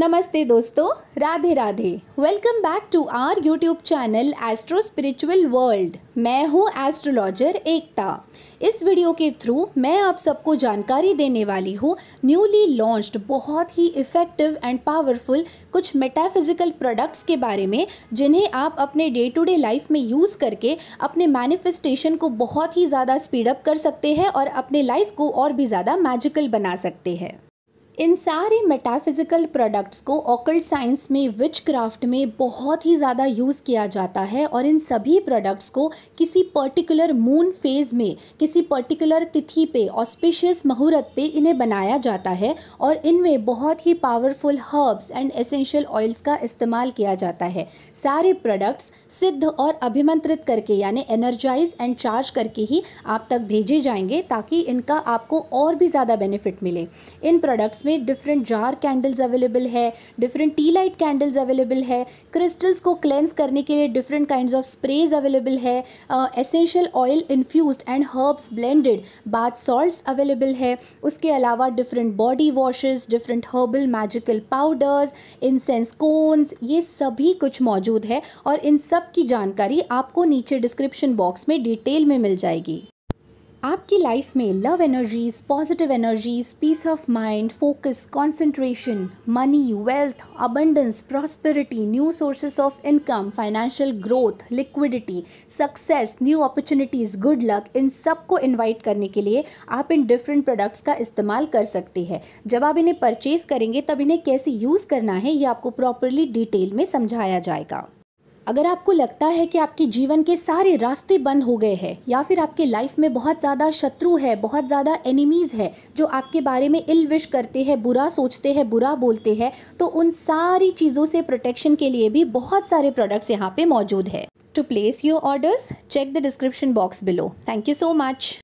नमस्ते दोस्तों Radhe Radhe welcome back to our YouTube channel astro spiritual world मैं हूँ एस्ट्रोलॉजर एकता इस वीडियो के थ्रू मैं आप सबको जानकारी देने वाली हूँ न्यूली लॉन्च्ड बहुत ही इफ़ेक्टिव एंड पावरफुल कुछ मेटाफिज़िकल प्रोडक्ट्स के बारे में जिन्हें आप अपने डे टू डे लाइफ में यूज़ करके अपने मैनिफेस्टेशन को बहुत ही ज़्यादा स्पीडअप कर सकते हैं और अपने लाइफ को और भी ज़्यादा मैजिकल बना सकते हैं इन सारे मेटाफिज़िकल प्रोडक्ट्स को ऑकल्ट साइंस में विच क्राफ्ट में बहुत ही ज़्यादा यूज़ किया जाता है और इन सभी प्रोडक्ट्स को किसी पर्टिकुलर मून फेज़ में किसी पर्टिकुलर तिथि पे ऑस्पिशियस मुहूर्त पे इन्हें बनाया जाता है और इनमें बहुत ही powerful herbs and essential oils का इस्तेमाल किया जाता है सारे प्रोडक्ट्स सिद्ध और अभिमंत्रित करके यानी एनर्जाइज एंड चार्ज करके ही आप तक भेजे जाएंगे ताकि इनका आपको और भी ज़्यादा बेनिफिट मिले इन प्रोडक्ट्स इसमें डिफरेंट जार कैंडल्स अवेलेबल है different tea light candles available है क्रिस्टल्स को क्लेंस करने के लिए different kind of sprays available है essential oil infuse and herbs blended bath salts available है उसके अलावा different body washes different herbal magical powders incense cones ये सभी कुछ मौजूद है और इन सब की जानकारी आपको नीचे डिस्क्रिप्शन बॉक्स में डिटेल में मिल जाएगी आपकी लाइफ में love energies positive energies peace of mind focus concentration money wealth abundance prosperity new sources of income financial growth liquidity success new opportunities good luck इन सब को इन्वाइट करने के लिए आप इन डिफरेंट प्रोडक्ट्स का इस्तेमाल कर सकते हैं जब आप इन्हें परचेज करेंगे तब इन्हें कैसे यूज़ करना है ये आपको प्रॉपरली डिटेल में समझाया जाएगा अगर आपको लगता है कि आपके जीवन के सारे रास्ते बंद हो गए हैं या फिर आपके लाइफ में बहुत ज़्यादा शत्रु है बहुत ज़्यादा एनिमीज़ है जो आपके बारे में इल विश करते हैं बुरा सोचते हैं बुरा बोलते हैं तो उन सारी चीज़ों से प्रोटेक्शन के लिए भी बहुत सारे प्रोडक्ट्स यहाँ पे मौजूद है to place your orders check the description box below thank you so much